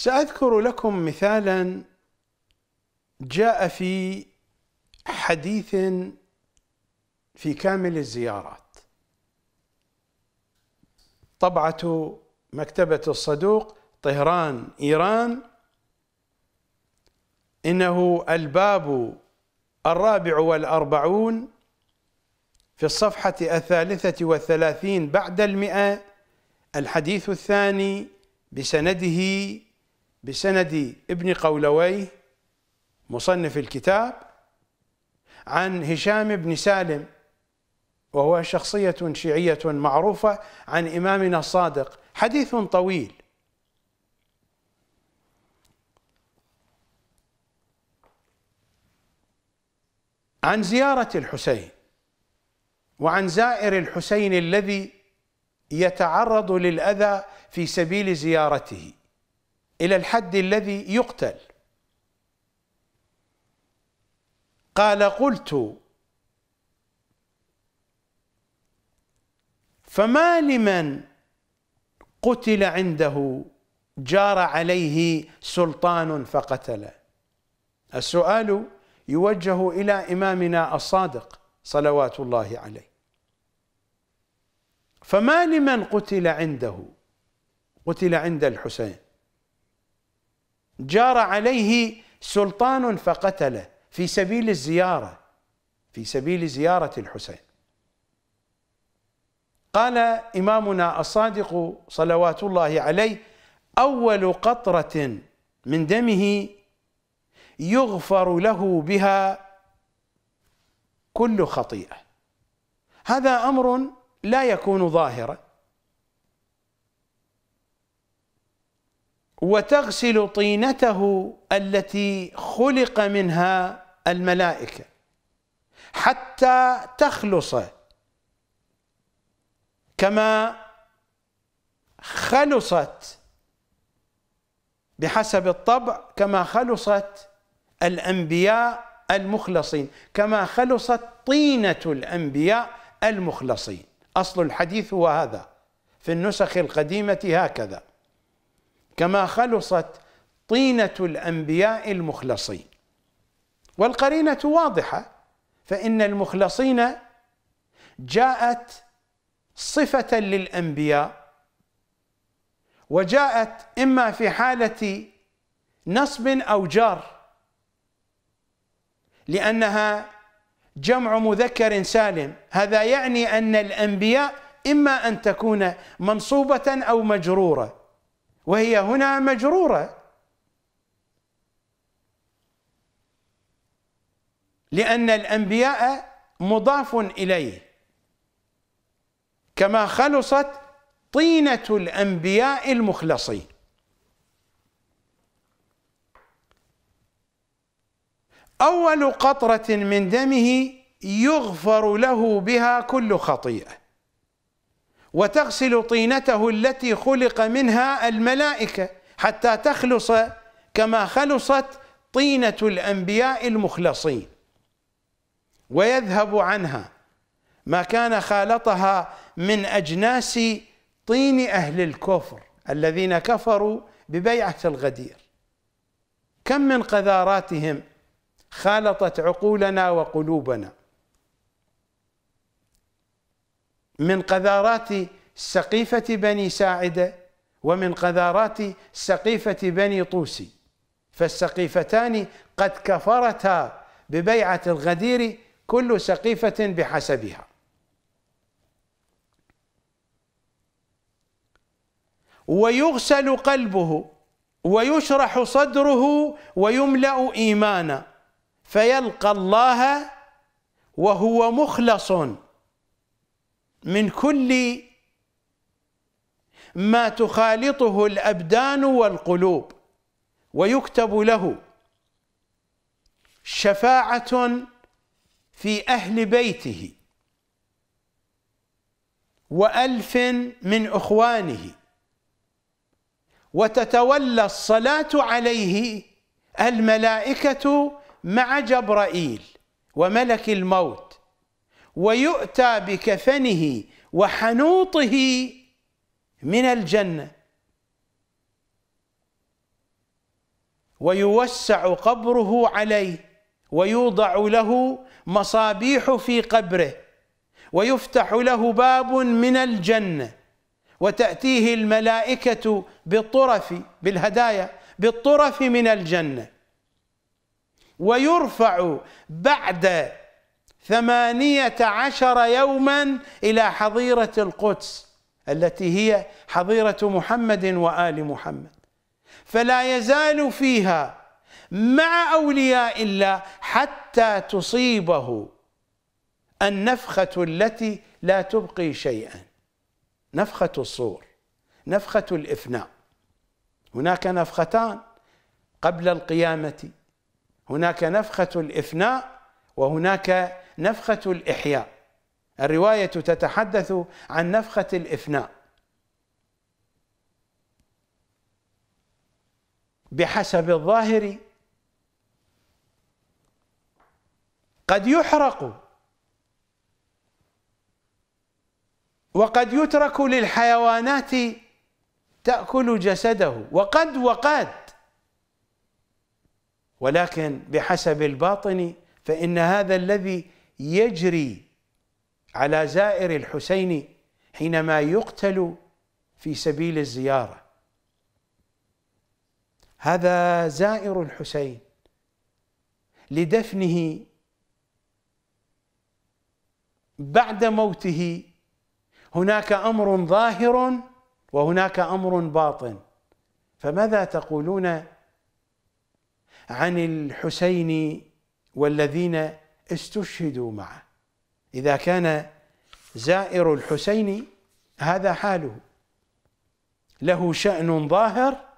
ساذكر لكم مثالا جاء في حديث في كامل الزيارات طبعه مكتبه الصدوق طهران ايران انه الباب الرابع والاربعون في الصفحه الثالثه والثلاثين بعد المئه الحديث الثاني بسنده بسند ابن قولويه مصنف الكتاب عن هشام بن سالم وهو شخصية شيعية معروفة عن إمامنا الصادق حديث طويل عن زيارة الحسين وعن زائر الحسين الذي يتعرض للأذى في سبيل زيارته إلى الحد الذي يقتل قال قلت فما لمن قتل عنده جار عليه سلطان فقتله السؤال يوجه إلى إمامنا الصادق صلوات الله عليه فما لمن قتل عنده قتل عند الحسين جار عليه سلطان فقتله في سبيل الزيارة في سبيل زيارة الحسين قال إمامنا الصادق صلوات الله عليه أول قطرة من دمه يغفر له بها كل خطيئة هذا أمر لا يكون ظاهرا وتغسل طينته التي خلق منها الملائكة حتى تخلص كما خلصت بحسب الطبع كما خلصت الأنبياء المخلصين كما خلصت طينة الأنبياء المخلصين أصل الحديث هو هذا في النسخ القديمة هكذا كما خلصت طينة الأنبياء المخلصين والقرينة واضحة فإن المخلصين جاءت صفة للأنبياء وجاءت إما في حالة نصب أو جار لأنها جمع مذكر سالم هذا يعني أن الأنبياء إما أن تكون منصوبة أو مجرورة وهي هنا مجروره لان الانبياء مضاف اليه كما خلصت طينه الانبياء المخلصين اول قطره من دمه يغفر له بها كل خطيئه وتغسل طينته التي خلق منها الملائكة حتى تخلص كما خلصت طينة الأنبياء المخلصين ويذهب عنها ما كان خالطها من أجناس طين أهل الكفر الذين كفروا ببيعة الغدير كم من قذاراتهم خالطت عقولنا وقلوبنا من قذارات سقيفة بني ساعدة ومن قذارات سقيفة بني طوسي فالسقيفتان قد كفرتا ببيعة الغدير كل سقيفة بحسبها ويغسل قلبه ويشرح صدره ويملأ إيمانا فيلقى الله وهو مخلص من كل ما تخالطه الأبدان والقلوب ويكتب له شفاعة في أهل بيته وألف من أخوانه وتتولى الصلاة عليه الملائكة مع جبرائيل وملك الموت ويؤتى بكفنه وحنوطه من الجنه ويوسع قبره عليه ويوضع له مصابيح في قبره ويفتح له باب من الجنه وتاتيه الملائكه بالطرف بالهدايا بالطرف من الجنه ويرفع بعد ثمانية عشر يوما إلى حظيرة القدس التي هي حظيرة محمد وآل محمد فلا يزال فيها مع أولياء الله حتى تصيبه النفخة التي لا تبقي شيئا نفخة الصور نفخة الإفناء هناك نفختان قبل القيامة هناك نفخة الإفناء وهناك نفخة الإحياء الرواية تتحدث عن نفخة الإفناء بحسب الظاهر قد يحرق وقد يترك للحيوانات تأكل جسده وقد وقد ولكن بحسب الباطن فإن هذا الذي يجري على زائر الحسين حينما يقتل في سبيل الزيارة هذا زائر الحسين لدفنه بعد موته هناك أمر ظاهر وهناك أمر باطن فماذا تقولون عن الحسين والذين استشهدوا معه إذا كان زائر الحسين هذا حاله له شأن ظاهر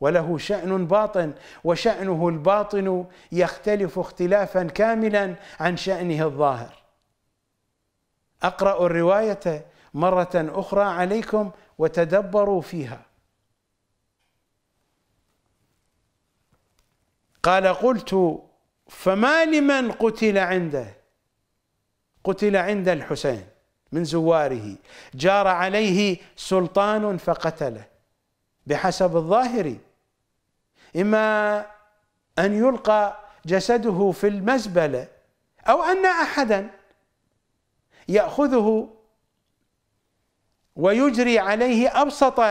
وله شأن باطن وشأنه الباطن يختلف اختلافا كاملا عن شأنه الظاهر أقرأ الرواية مرة أخرى عليكم وتدبروا فيها قال قلت فما لمن قتل عنده قتل عند الحسين من زواره جار عليه سلطان فقتله بحسب الظاهر إما أن يلقى جسده في المزبلة أو أن أحدا يأخذه ويجري عليه أبسط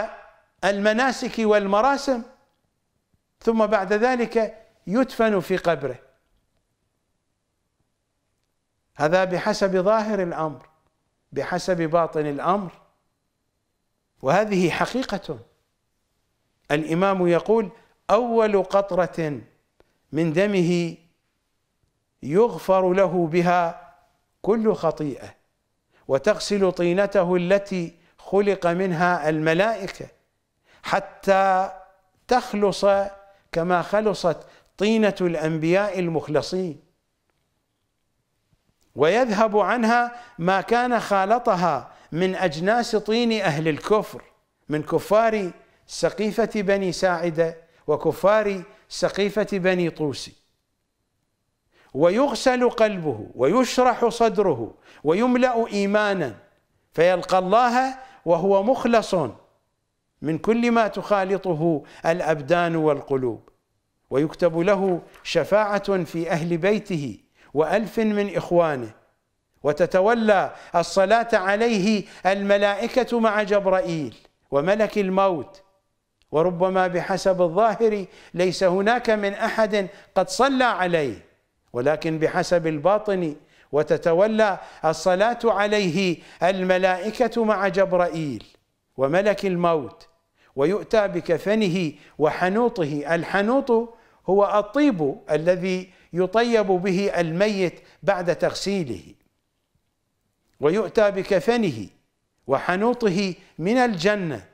المناسك والمراسم ثم بعد ذلك يدفن في قبره هذا بحسب ظاهر الامر بحسب باطن الامر وهذه حقيقه الامام يقول اول قطره من دمه يغفر له بها كل خطيئه وتغسل طينته التي خلق منها الملائكه حتى تخلص كما خلصت طينه الانبياء المخلصين ويذهب عنها ما كان خالطها من اجناس طين اهل الكفر من كفار سقيفه بني ساعده وكفار سقيفه بني طوسي ويغسل قلبه ويشرح صدره ويملا ايمانا فيلقى الله وهو مخلص من كل ما تخالطه الابدان والقلوب ويكتب له شفاعه في اهل بيته وألف من إخوانه وتتولى الصلاة عليه الملائكة مع جبرائيل وملك الموت وربما بحسب الظاهر ليس هناك من أحد قد صلى عليه ولكن بحسب الباطن وتتولى الصلاة عليه الملائكة مع جبرائيل وملك الموت ويؤتى بكفنه وحنوطه الحنوط هو الطيب الذي يطيب به الميت بعد تغسيله ويؤتى بكفنه وحنوطه من الجنه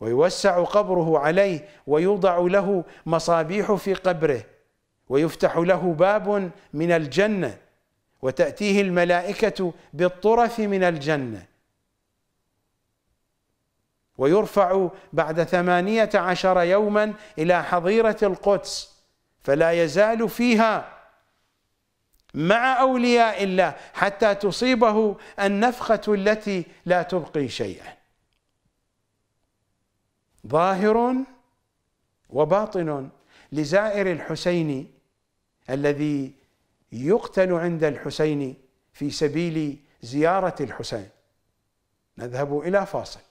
ويوسع قبره عليه ويوضع له مصابيح في قبره ويفتح له باب من الجنه وتاتيه الملائكه بالطرف من الجنه ويرفع بعد ثمانية عشر يوما إلى حظيرة القدس فلا يزال فيها مع أولياء الله حتى تصيبه النفخة التي لا تبقي شيئا ظاهر وباطن لزائر الحسين الذي يقتل عند الحسين في سبيل زيارة الحسين نذهب إلى فاصل